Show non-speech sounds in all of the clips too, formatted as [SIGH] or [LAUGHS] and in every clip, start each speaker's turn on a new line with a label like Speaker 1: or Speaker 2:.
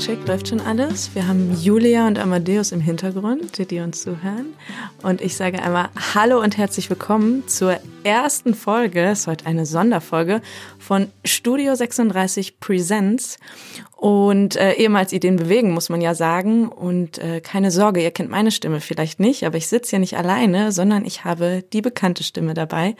Speaker 1: Soundcheck läuft schon alles. Wir haben Julia und Amadeus im Hintergrund, die, die uns zuhören. Und ich sage einmal Hallo und herzlich willkommen zur ersten Folge, es ist heute eine Sonderfolge, von Studio 36 Presents. Und äh, ehemals Ideen bewegen, muss man ja sagen. Und äh, keine Sorge, ihr kennt meine Stimme vielleicht nicht, aber ich sitze hier nicht alleine, sondern ich habe die bekannte Stimme dabei.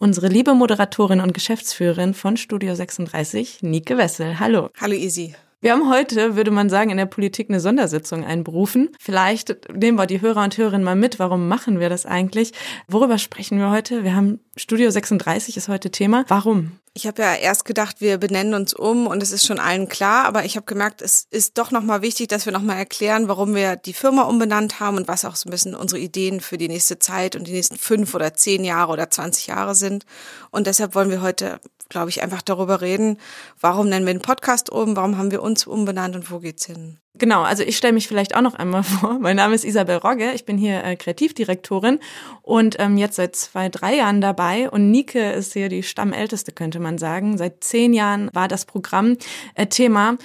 Speaker 1: Unsere liebe Moderatorin und Geschäftsführerin von Studio 36, Nike Wessel. Hallo. Hallo Isi. Wir haben heute, würde man sagen, in der Politik eine Sondersitzung einberufen. Vielleicht nehmen wir die Hörer und Hörerinnen mal mit. Warum machen wir das eigentlich? Worüber sprechen wir heute? Wir haben Studio 36 ist heute Thema. Warum? Ich habe ja erst gedacht, wir benennen uns
Speaker 2: um und es ist schon allen klar, aber ich habe gemerkt, es ist doch nochmal wichtig, dass wir nochmal erklären, warum wir die Firma umbenannt haben und was auch so ein bisschen unsere Ideen für die nächste Zeit und die nächsten fünf oder zehn Jahre oder 20 Jahre sind. Und deshalb wollen wir heute, glaube ich, einfach darüber reden, warum nennen wir den Podcast um, warum haben wir uns umbenannt und wo geht's hin?
Speaker 1: genau, also ich stelle mich vielleicht auch noch einmal [LAUGHS] vor. Mein Name ist Isabel Rogge, ich bin hier äh, Kreativdirektorin und ähm, jetzt seit zwei, drei Jahren dabei. Und Nike ist hier die Stammälteste, könnte man sagen. Seit zehn Jahren war das Programm äh, Thema.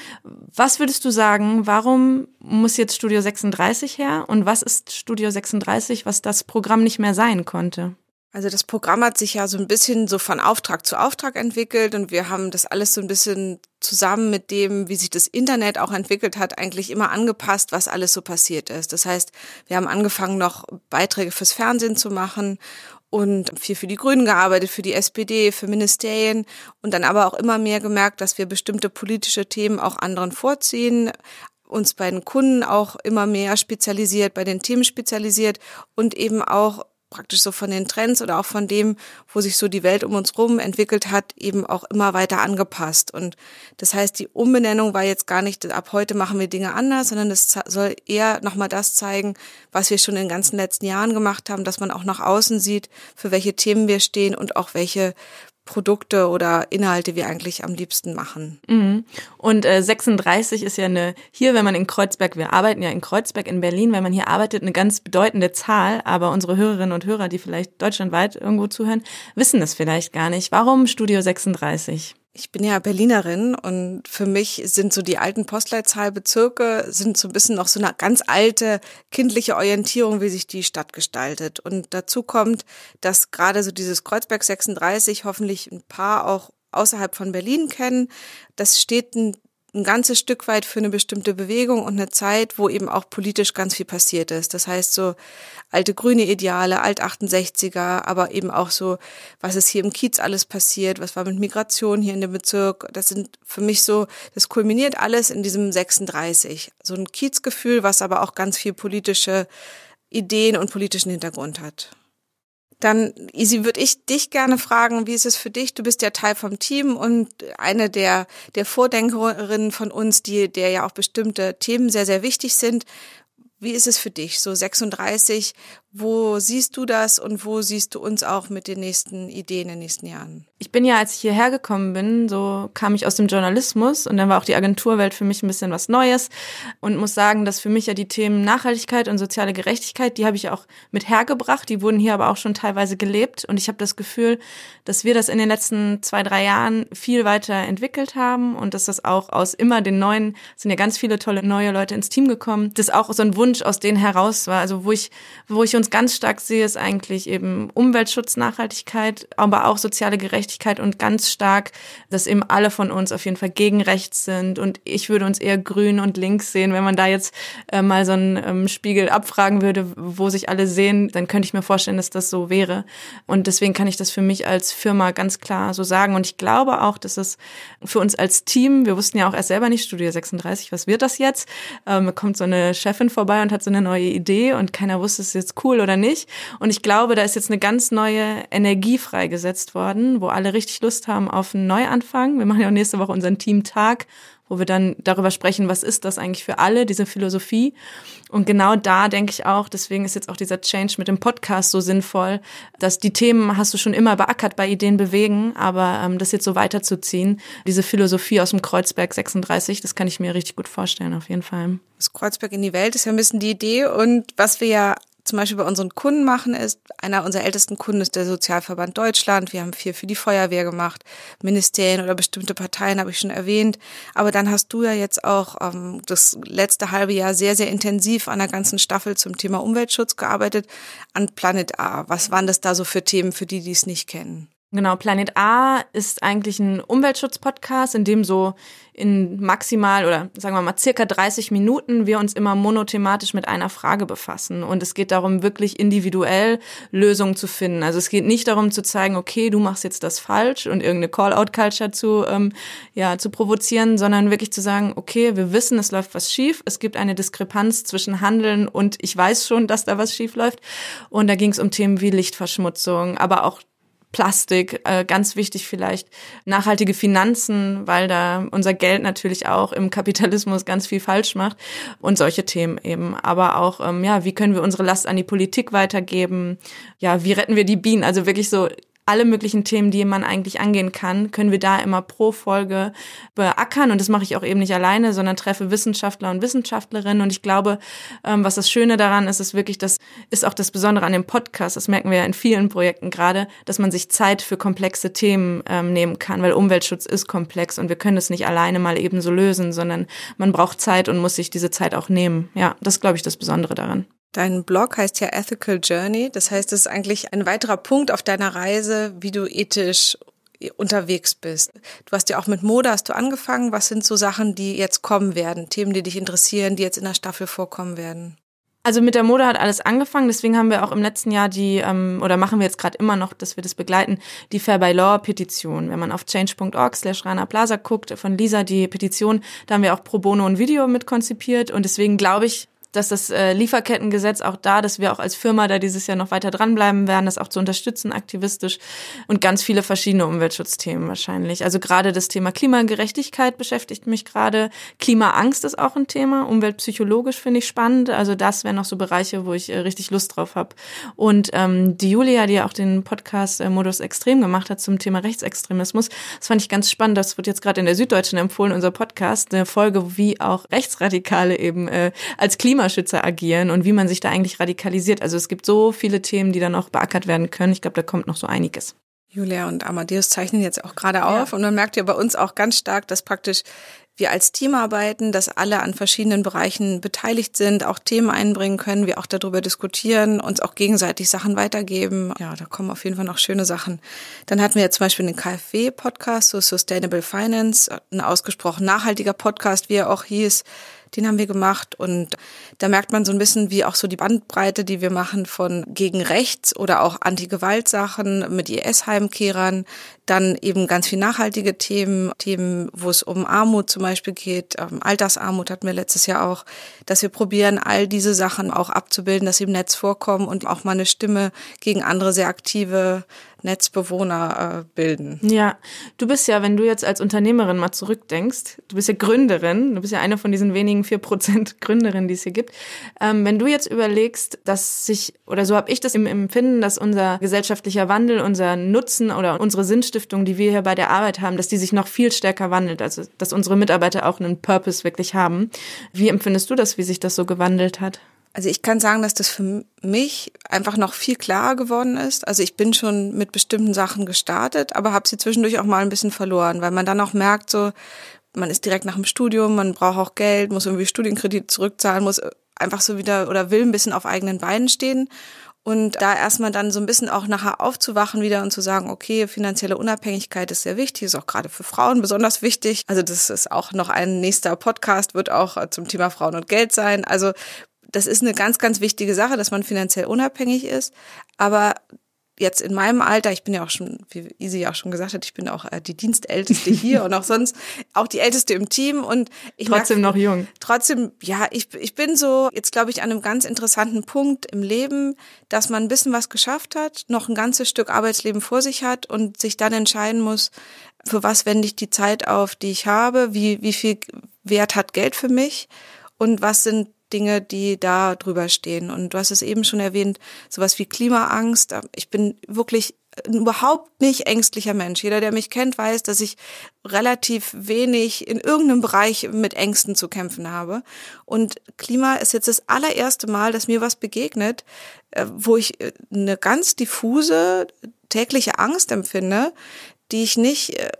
Speaker 1: Was würdest du sagen, warum muss jetzt Studio 36 her und was ist Studio 36, was das Programm nicht mehr sein konnte?
Speaker 2: Also das Programm hat sich ja so ein bisschen so von Auftrag zu Auftrag entwickelt und wir haben das alles so ein bisschen zusammen mit dem, wie sich das Internet auch entwickelt hat, eigentlich immer angepasst, was alles so passiert ist. Das heißt, wir haben angefangen, noch Beiträge fürs Fernsehen zu machen und viel für die Grünen gearbeitet, für die SPD, für Ministerien und dann aber auch immer mehr gemerkt, dass wir bestimmte politische Themen auch anderen vorziehen, uns bei den Kunden auch immer mehr spezialisiert, bei den Themen spezialisiert und eben auch praktisch so von den Trends oder auch von dem, wo sich so die Welt um uns rum entwickelt hat, eben auch immer weiter angepasst. Und das heißt, die Umbenennung war jetzt gar nicht, ab heute machen wir Dinge anders, sondern es soll eher nochmal das zeigen, was wir schon in den ganzen letzten Jahren gemacht haben, dass man auch nach außen sieht, für welche Themen wir stehen und auch welche Produkte oder Inhalte wir eigentlich am liebsten machen. Mhm.
Speaker 1: Und äh, 36 ist ja eine, hier, wenn man in Kreuzberg, wir arbeiten ja in Kreuzberg in Berlin, wenn man hier arbeitet, eine ganz bedeutende Zahl, aber unsere Hörerinnen und Hörer, die vielleicht deutschlandweit irgendwo zuhören, wissen das vielleicht gar nicht. Warum Studio 36? ich bin ja Berlinerin
Speaker 2: und für mich sind so die alten Postleitzahlbezirke sind so ein bisschen noch so eine ganz alte kindliche Orientierung, wie sich die Stadt gestaltet. Und dazu kommt, dass gerade so dieses Kreuzberg 36 hoffentlich ein paar auch außerhalb von Berlin kennen. Das steht ein ein ganzes Stück weit für eine bestimmte Bewegung und eine Zeit, wo eben auch politisch ganz viel passiert ist. Das heißt so alte grüne Ideale, alt 68er, aber eben auch so, was ist hier im Kiez alles passiert, was war mit Migration hier in dem Bezirk. Das sind für mich so, das kulminiert alles in diesem 36. So ein Kiezgefühl, was aber auch ganz viel politische Ideen und politischen Hintergrund hat. Dann, Isi, würde ich dich gerne fragen, wie ist es für dich? Du bist ja Teil vom Team und eine der, der Vordenkerinnen von uns, die, der ja auch bestimmte Themen sehr, sehr wichtig sind. Wie ist es für dich, so 36 wo siehst du das und wo siehst du uns auch mit den nächsten Ideen in den nächsten Jahren?
Speaker 1: Ich bin ja, als ich hierher gekommen bin, so kam ich aus dem Journalismus und dann war auch die Agenturwelt für mich ein bisschen was Neues und muss sagen, dass für mich ja die Themen Nachhaltigkeit und soziale Gerechtigkeit, die habe ich auch mit hergebracht, die wurden hier aber auch schon teilweise gelebt und ich habe das Gefühl, dass wir das in den letzten zwei, drei Jahren viel weiter entwickelt haben und dass das auch aus immer den neuen, sind ja ganz viele tolle neue Leute ins Team gekommen, das auch so ein Wunsch aus denen heraus war, also wo ich, wo ich uns uns ganz stark sehe, ist eigentlich eben Umweltschutz, Nachhaltigkeit, aber auch soziale Gerechtigkeit und ganz stark, dass eben alle von uns auf jeden Fall gegen rechts sind und ich würde uns eher grün und links sehen. Wenn man da jetzt äh, mal so einen ähm, Spiegel abfragen würde, wo sich alle sehen, dann könnte ich mir vorstellen, dass das so wäre. Und deswegen kann ich das für mich als Firma ganz klar so sagen. Und ich glaube auch, dass es für uns als Team, wir wussten ja auch erst selber nicht, Studio 36, was wird das jetzt? Ähm, kommt so eine Chefin vorbei und hat so eine neue Idee und keiner wusste es jetzt cool cool oder nicht. Und ich glaube, da ist jetzt eine ganz neue Energie freigesetzt worden, wo alle richtig Lust haben auf einen Neuanfang. Wir machen ja auch nächste Woche unseren Teamtag, wo wir dann darüber sprechen, was ist das eigentlich für alle, diese Philosophie. Und genau da denke ich auch, deswegen ist jetzt auch dieser Change mit dem Podcast so sinnvoll, dass die Themen hast du schon immer beackert bei Ideen bewegen, aber ähm, das jetzt so weiterzuziehen, diese Philosophie aus dem Kreuzberg 36, das kann ich mir richtig gut vorstellen, auf jeden Fall. Das
Speaker 2: Kreuzberg in die Welt ist ja ein bisschen die Idee und was wir ja zum Beispiel bei unseren Kunden machen, ist, einer unserer ältesten Kunden ist der Sozialverband Deutschland. Wir haben viel für die Feuerwehr gemacht, Ministerien oder bestimmte Parteien habe ich schon erwähnt. Aber dann hast du ja jetzt auch ähm, das letzte halbe Jahr sehr, sehr intensiv an der ganzen Staffel zum Thema Umweltschutz gearbeitet, an Planet A. Was waren das da so für Themen, für
Speaker 1: die, die es nicht kennen? Genau, Planet A ist eigentlich ein Umweltschutz-Podcast, in dem so in maximal oder sagen wir mal circa 30 Minuten wir uns immer monothematisch mit einer Frage befassen. Und es geht darum, wirklich individuell Lösungen zu finden. Also es geht nicht darum zu zeigen, okay, du machst jetzt das falsch und irgendeine Call-out-Culture zu, ähm, ja, zu provozieren, sondern wirklich zu sagen, okay, wir wissen, es läuft was schief. Es gibt eine Diskrepanz zwischen Handeln und ich weiß schon, dass da was schief läuft. Und da ging es um Themen wie Lichtverschmutzung, aber auch Plastik, äh, ganz wichtig vielleicht nachhaltige Finanzen, weil da unser Geld natürlich auch im Kapitalismus ganz viel falsch macht und solche Themen eben. Aber auch, ähm, ja, wie können wir unsere Last an die Politik weitergeben? Ja, wie retten wir die Bienen? Also wirklich so alle möglichen Themen, die man eigentlich angehen kann, können wir da immer pro Folge beackern. Und das mache ich auch eben nicht alleine, sondern treffe Wissenschaftler und Wissenschaftlerinnen. Und ich glaube, ähm, was das Schöne daran ist, ist wirklich, das ist auch das Besondere an dem Podcast. Das merken wir ja in vielen Projekten gerade, dass man sich Zeit für komplexe Themen ähm, nehmen kann, weil Umweltschutz ist komplex und wir können es nicht alleine mal eben so lösen, sondern man braucht Zeit und muss sich diese Zeit auch nehmen. Ja, das ist, glaube ich, das Besondere daran. Dein Blog heißt ja Ethical Journey. Das heißt, es ist eigentlich ein weiterer Punkt auf deiner
Speaker 2: Reise, wie du ethisch äh, unterwegs bist. Du hast ja auch mit Mode hast du angefangen. Was sind so Sachen, die jetzt kommen werden? Themen, die dich interessieren, die jetzt in der Staffel vorkommen werden?
Speaker 1: Also mit der Mode hat alles angefangen, deswegen haben wir auch im letzten Jahr die, ähm, oder machen wir jetzt gerade immer noch, dass wir das begleiten, die Fair by Law Petition. Wenn man auf change.org slash Rana Plaza guckt, von Lisa die Petition, da haben wir auch pro bono ein Video mit konzipiert und deswegen glaube ich, dass das äh, Lieferkettengesetz auch da, dass wir auch als Firma da dieses Jahr noch weiter dranbleiben werden, das auch zu unterstützen, aktivistisch und ganz viele verschiedene Umweltschutzthemen wahrscheinlich. Also gerade das Thema Klimagerechtigkeit beschäftigt mich gerade. Klimaangst ist auch ein Thema. Umweltpsychologisch finde ich spannend. Also das wären noch so Bereiche, wo ich äh, richtig Lust drauf habe. Und ähm, die Julia, die ja auch den Podcast äh, Modus Extrem gemacht hat zum Thema Rechtsextremismus, das fand ich ganz spannend. Das wird jetzt gerade in der Süddeutschen empfohlen, unser Podcast, eine Folge, wie auch Rechtsradikale eben äh, als Klima Klimaschützer agieren und wie man sich da eigentlich radikalisiert. Also es gibt so viele Themen, die dann auch beackert werden können. Ich glaube, da kommt noch so einiges.
Speaker 2: Julia und Amadeus zeichnen jetzt auch gerade auf ja. und man merkt ja bei uns auch ganz stark, dass praktisch wir als Team arbeiten, dass alle an verschiedenen Bereichen beteiligt sind, auch Themen einbringen können, wir auch darüber diskutieren, uns auch gegenseitig Sachen weitergeben. Ja, da kommen auf jeden Fall noch schöne Sachen. Dann hatten wir ja zum Beispiel den KfW-Podcast, so Sustainable Finance, ein ausgesprochen nachhaltiger Podcast, wie er auch hieß. Den haben wir gemacht und da merkt man so ein bisschen, wie auch so die Bandbreite, die wir machen von gegen rechts oder auch Antigewaltsachen mit IS-Heimkehrern, dann eben ganz viel nachhaltige Themen, Themen, wo es um Armut zum Beispiel geht. Ähm, Altersarmut hatten wir letztes Jahr auch, dass wir probieren, all diese Sachen auch abzubilden, dass sie im Netz vorkommen und auch mal eine Stimme gegen andere sehr aktive
Speaker 1: Netzbewohner äh, bilden. Ja, du bist ja, wenn du jetzt als Unternehmerin mal zurückdenkst, du bist ja Gründerin, du bist ja eine von diesen wenigen vier Prozent [LAUGHS] Gründerinnen, die es hier gibt. Ähm, wenn du jetzt überlegst, dass sich, oder so habe ich das im Empfinden, dass unser gesellschaftlicher Wandel, unser Nutzen oder unsere Sinnstiftung, die wir hier bei der Arbeit haben, dass die sich noch viel stärker wandelt, also dass unsere Mitarbeiter auch einen Purpose wirklich haben. Wie empfindest du das, wie sich das so gewandelt hat?
Speaker 2: Also ich kann sagen, dass das für mich einfach noch viel klarer geworden ist. Also ich bin schon mit bestimmten Sachen gestartet, aber habe sie zwischendurch auch mal ein bisschen verloren, weil man dann auch merkt, so man ist direkt nach dem Studium, man braucht auch Geld, muss irgendwie Studienkredit zurückzahlen, muss äh, einfach so wieder oder will ein bisschen auf eigenen Beinen stehen. Und da erstmal dann so ein bisschen auch nachher aufzuwachen wieder und zu sagen, okay, finanzielle Unabhängigkeit ist sehr wichtig, ist auch gerade für Frauen besonders wichtig. Also das ist auch noch ein nächster Podcast, wird auch äh, zum Thema Frauen und Geld sein. Also das ist eine ganz, ganz wichtige Sache, dass man finanziell unabhängig ist. Aber jetzt in meinem Alter, ich bin ja auch schon, wie Isi auch schon gesagt hat, ich bin auch äh, die Dienstälteste [LAUGHS] hier und auch sonst auch die Älteste im Team und ich trotzdem mag, noch jung. Trotzdem, ja, ich, ich bin so jetzt glaube ich an einem ganz interessanten Punkt im Leben, dass man ein bisschen was geschafft hat, noch ein ganzes Stück Arbeitsleben vor sich hat und sich dann entscheiden muss, für was wende ich die Zeit auf, die ich habe, wie wie viel Wert hat Geld für mich und was sind Dinge, die da drüber stehen. Und du hast es eben schon erwähnt, sowas wie Klimaangst. Ich bin wirklich überhaupt nicht ängstlicher Mensch. Jeder, der mich kennt, weiß, dass ich relativ wenig in irgendeinem Bereich mit Ängsten zu kämpfen habe. Und Klima ist jetzt das allererste Mal, dass mir was begegnet, äh, wo ich äh, eine ganz diffuse tägliche Angst empfinde, die ich nicht, äh,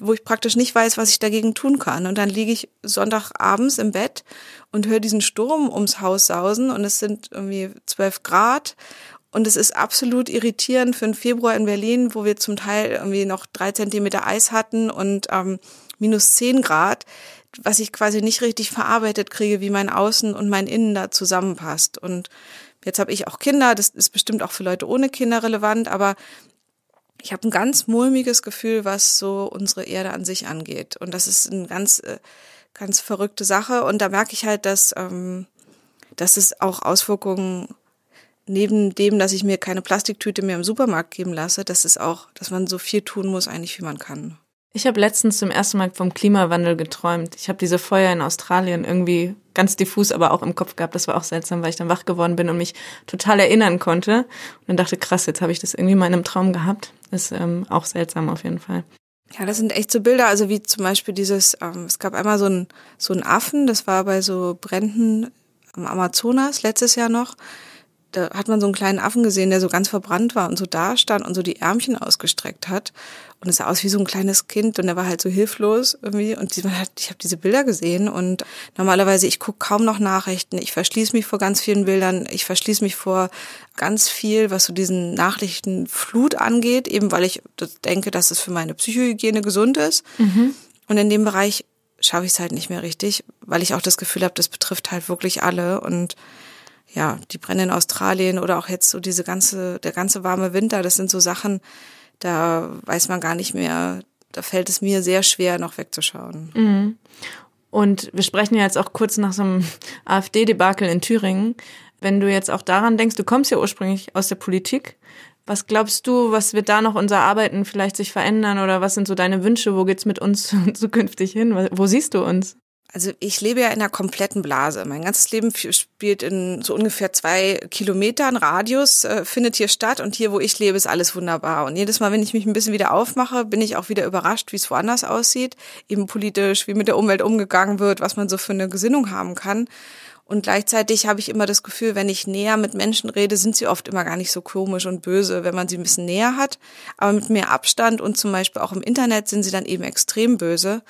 Speaker 2: wo ich praktisch nicht weiß, was ich dagegen tun kann. Und dann liege ich Sonntagabends im Bett und höre diesen Sturm ums Haus sausen und es sind irgendwie zwölf Grad und es ist absolut irritierend für einen Februar in Berlin, wo wir zum Teil irgendwie noch drei Zentimeter Eis hatten und ähm, minus zehn Grad, was ich quasi nicht richtig verarbeitet kriege, wie mein Außen und mein Innen da zusammenpasst. Und jetzt habe ich auch Kinder, das ist bestimmt auch für Leute ohne Kinder relevant, aber ich habe ein ganz mulmiges Gefühl, was so unsere Erde an sich angeht. Und das ist eine ganz, äh, ganz verrückte Sache. Und da merke ich halt, dass, ähm, dass es auch Auswirkungen neben dem, dass ich mir keine Plastiktüte mehr im Supermarkt geben lasse, dass es auch, dass man so viel tun muss eigentlich, wie man kann.
Speaker 1: Ich habe letztens zum ersten Mal vom Klimawandel geträumt. Ich habe diese Feuer in Australien irgendwie ganz diffus, aber auch im Kopf gehabt. Das war auch seltsam, weil ich dann wach geworden bin und mich total erinnern konnte. Und dann dachte, krass, jetzt habe ich das irgendwie mal in einem Traum gehabt. Ist ähm, auch seltsam auf jeden Fall.
Speaker 2: Ja, das sind echt so Bilder, also wie zum Beispiel dieses, ähm, es gab einmal so einen so Affen, das war bei so Bränden am Amazonas letztes Jahr noch da hat man so einen kleinen Affen gesehen, der so ganz verbrannt war und so da stand und so die Ärmchen ausgestreckt hat. Und es sah aus wie so ein kleines Kind und er war halt so hilflos irgendwie. Und man hat, ich habe diese Bilder gesehen und normalerweise, ich gucke kaum noch Nachrichten. Ich verschließe mich vor ganz vielen Bildern. Ich verschließe mich vor ganz viel, was so diesen Nachrichtenflut angeht, eben weil ich denke, dass es für meine Psychohygiene gesund ist. Mhm. Und in dem Bereich schaffe ich es halt nicht mehr richtig, weil ich auch das Gefühl habe, das betrifft halt wirklich alle. Und ja, die Brände in Australien oder auch jetzt so diese ganze, der ganze warme Winter, das sind so Sachen, da weiß man gar nicht mehr, da fällt es mir sehr schwer, noch wegzuschauen.
Speaker 1: Mhm. Und wir sprechen ja jetzt auch kurz nach so einem AfD-Debakel [LAUGHS] in Thüringen. Wenn du jetzt auch daran denkst, du kommst ja ursprünglich aus der Politik. Was glaubst du, was wird da noch unser Arbeiten vielleicht sich verändern oder was sind so deine Wünsche? Wo geht's mit uns [LAUGHS] zukünftig hin? Wo siehst du uns? Also ich lebe ja in einer kompletten Blase. Mein ganzes Leben spielt in
Speaker 2: so ungefähr zwei Kilometern Radius, äh, findet hier statt und hier, wo ich lebe, ist alles wunderbar. Und jedes Mal, wenn ich mich ein bisschen wieder aufmache, bin ich auch wieder überrascht, wie es woanders aussieht, eben politisch, wie mit der Umwelt umgegangen wird, was man so für eine Gesinnung haben kann. Und gleichzeitig habe ich immer das Gefühl, wenn ich näher mit Menschen rede, sind sie oft immer gar nicht so komisch und böse, wenn man sie ein bisschen näher hat. Aber mit mehr Abstand und zum Beispiel auch im Internet sind sie dann eben extrem böse.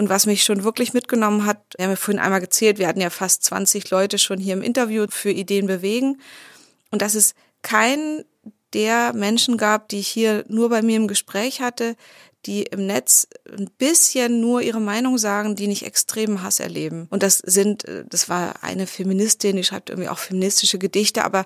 Speaker 2: Und was mich schon wirklich mitgenommen hat, wir haben ja vorhin einmal gezählt, wir hatten ja fast 20 Leute schon hier im Interview für Ideen bewegen. Und dass es keinen der Menschen gab, die ich hier nur bei mir im Gespräch hatte, die im Netz ein bisschen nur ihre Meinung sagen, die nicht extremen Hass erleben. Und das sind, äh, das war eine Feministin, die schreibt irgendwie auch feministische Gedichte, aber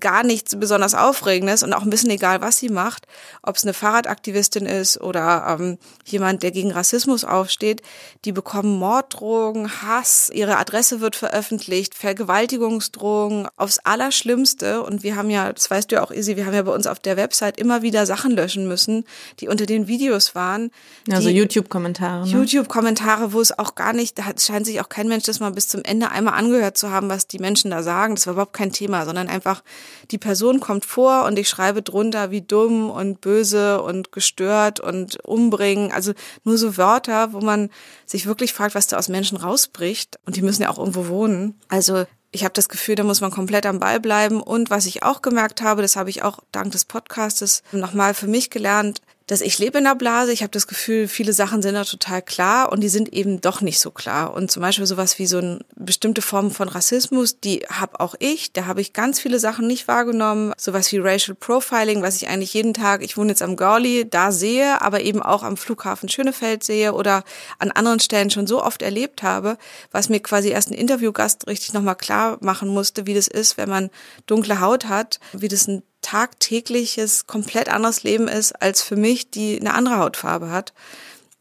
Speaker 2: gar nichts besonders Aufregendes und auch ein bisschen egal, was sie macht, ob es eine Fahrradaktivistin ist oder ähm, jemand, der gegen Rassismus aufsteht, die bekommen Morddrohungen, Hass, ihre Adresse wird veröffentlicht, Vergewaltigungsdrohungen, aufs Allerschlimmste. Und wir haben ja, das weißt du ja auch, Isi, wir haben ja bei uns auf der Website immer wieder Sachen löschen müssen, die unter den Videos Videos waren. Also
Speaker 1: YouTube-Kommentare. Ne?
Speaker 2: YouTube-Kommentare, wo es auch gar nicht, da scheint sich auch kein Mensch das mal bis zum Ende einmal angehört zu haben, was die Menschen da sagen. Das war überhaupt kein Thema, sondern einfach, die Person kommt vor und ich schreibe drunter, wie dumm und böse und gestört und umbringen. Also nur so Wörter, wo man sich wirklich fragt, was da aus Menschen rausbricht. Und die müssen ja auch irgendwo wohnen. Also ich habe das Gefühl, da muss man komplett am Ball bleiben. Und was ich auch gemerkt habe, das habe ich auch dank des Podcastes nochmal für mich gelernt, dass ich lebe in der Blase, ich habe das Gefühl, viele Sachen sind da total klar und die sind eben doch nicht so klar. Und zum Beispiel sowas wie so eine bestimmte Form von Rassismus, die habe auch ich, da habe ich ganz viele Sachen nicht wahrgenommen. Sowas wie Racial Profiling, was ich eigentlich jeden Tag, ich wohne jetzt am Gauli, da sehe, aber eben auch am Flughafen Schönefeld sehe oder an anderen Stellen schon so oft erlebt habe, was mir quasi erst ein Interviewgast richtig nochmal klar machen musste, wie das ist, wenn man dunkle Haut hat, wie das ein tagtägliches, komplett anderes Leben ist als für mich, die eine andere Hautfarbe hat.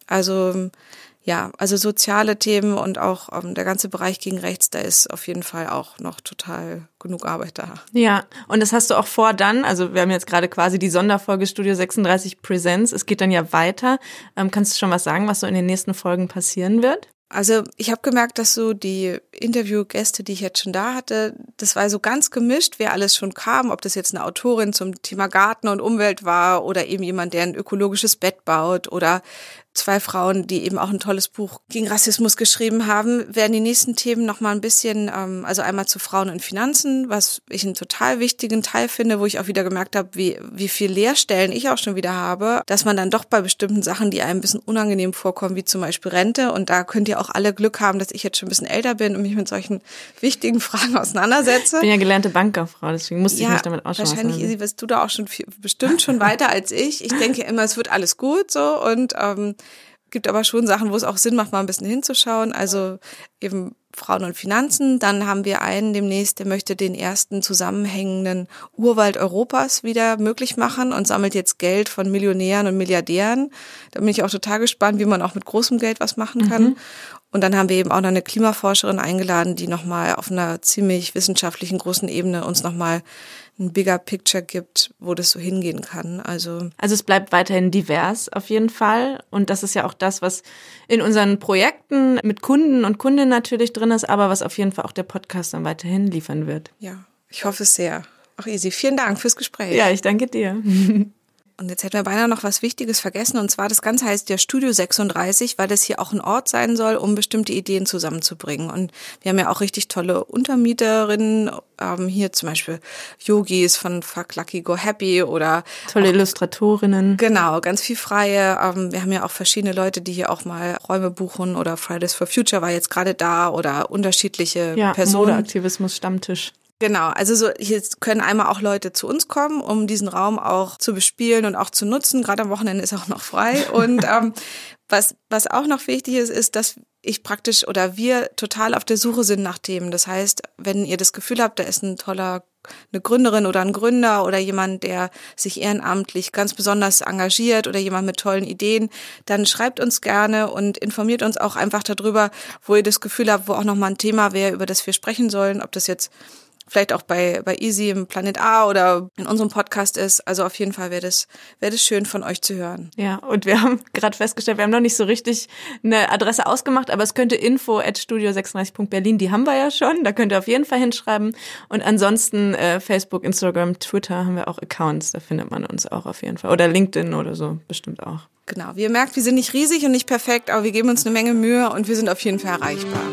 Speaker 2: Also ja, also soziale Themen und auch um, ähm, der ganze Bereich gegen rechts, da ist auf jeden Fall auch noch total genug Arbeit da.
Speaker 1: Ja, und das hast du auch vor dann, also wir haben jetzt gerade quasi die Sonderfolge Studio 36 Presents, es geht dann ja weiter. Ähm, kannst du schon was sagen, was so in den nächsten Folgen passieren wird? Also ich habe gemerkt, dass so die Interviewgäste, die ich jetzt schon da hatte, das
Speaker 2: war so ganz gemischt, wer alles schon kam, ob das jetzt eine Autorin zum Thema Garten und Umwelt war oder eben jemand, der ein ökologisches Bett baut oder zwei Frauen, die eben auch ein tolles Buch gegen Rassismus geschrieben haben, werden die nächsten Themen nochmal ein bisschen, ähm, also einmal zu Frauen und Finanzen, was ich einen total wichtigen Teil finde, wo ich auch wieder gemerkt habe, wie, wie viel Leerstellen ich auch schon wieder habe, dass man dann doch bei bestimmten Sachen, die einem ein bisschen unangenehm vorkommen, wie zum Beispiel Rente, und da könnt ihr auch alle Glück haben, dass ich jetzt schon ein bisschen älter bin und mich mit solchen wichtigen [LAUGHS] Fragen auseinandersetze. Ich bin ja
Speaker 1: gelernte Bankerfrau, deswegen musste ja, ich mich damit auch schon Wahrscheinlich, Isi,
Speaker 2: bist du da auch schon viel, bestimmt schon weiter als ich. Ich denke immer, es wird alles gut so und ähm, gibt aber schon Sachen, wo es auch Sinn macht, mal ein bisschen hinzuschauen. Also eben Frauen und Finanzen. Dann haben wir einen demnächst, der möchte den ersten zusammenhängenden Urwald Europas wieder möglich machen und sammelt jetzt Geld von Millionären und Milliardären. Da bin ich auch total gespannt, wie man auch mit großem Geld was machen kann. Mhm. Und dann haben wir eben auch noch eine Klimaforscherin eingeladen, die nochmal auf einer ziemlich wissenschaftlichen großen Ebene uns nochmal ein bigger Picture gibt, wo das so hingehen kann. Also,
Speaker 1: also es bleibt weiterhin divers auf jeden Fall. Und das ist ja auch das, was in unseren Projekten mit Kunden und Kundinnen natürlich drin ist, aber was auf jeden Fall auch der Podcast dann weiterhin liefern wird. Ja, ich hoffe es sehr. Auch Easy, vielen Dank fürs Gespräch. Ja, ich danke dir. [LAUGHS] Und
Speaker 2: jetzt hätten wir beinahe noch was Wichtiges vergessen. Und zwar, das Ganze heißt ja Studio 36, weil das hier auch ein Ort sein soll, um bestimmte Ideen zusammenzubringen. Und wir haben ja auch richtig tolle Untermieterinnen. Ähm, hier zum Beispiel Yogis von Fuck Lucky Go Happy oder. Tolle auch, Illustratorinnen. Genau, ganz viel Freie. Ähm, wir haben ja auch verschiedene Leute, die hier auch mal Räume buchen oder Fridays for Future war jetzt gerade da oder unterschiedliche ja, Personen.
Speaker 1: Modeaktivismus Stammtisch.
Speaker 2: Genau, also so jetzt können einmal auch Leute zu uns kommen, um diesen Raum auch zu bespielen und auch zu nutzen. Gerade am Wochenende ist auch noch frei. [LAUGHS] Und ähm, was, was auch noch wichtig ist, ist, dass ich praktisch oder wir total auf der Suche sind nach Themen. Das heißt, wenn ihr das Gefühl habt, da ist ein toller eine Gründerin oder ein Gründer oder jemand, der sich ehrenamtlich ganz besonders engagiert oder jemand mit tollen Ideen, dann schreibt uns gerne und informiert uns auch einfach darüber, wo ihr das Gefühl habt, wo auch nochmal ein Thema wäre, über das wir sprechen sollen, ob das jetzt vielleicht auch bei, bei Easy im Planet A oder in unserem Podcast ist. Also auf jeden Fall wäre das, wäre
Speaker 1: das schön von euch zu hören. Ja, und wir haben [LAUGHS] gerade festgestellt, wir haben noch nicht so richtig eine Adresse ausgemacht, aber es könnte info at studio36.berlin, die haben wir ja schon, da könnt ihr auf jeden Fall hinschreiben. Und ansonsten äh, Facebook, Instagram, Twitter haben wir auch Accounts, da findet man uns auch auf jeden Fall. Oder LinkedIn oder so, bestimmt auch.
Speaker 2: Genau, wie ihr merkt, wir sind nicht riesig und nicht perfekt, aber wir geben uns eine Menge Mühe und wir sind auf jeden Fall erreichbar.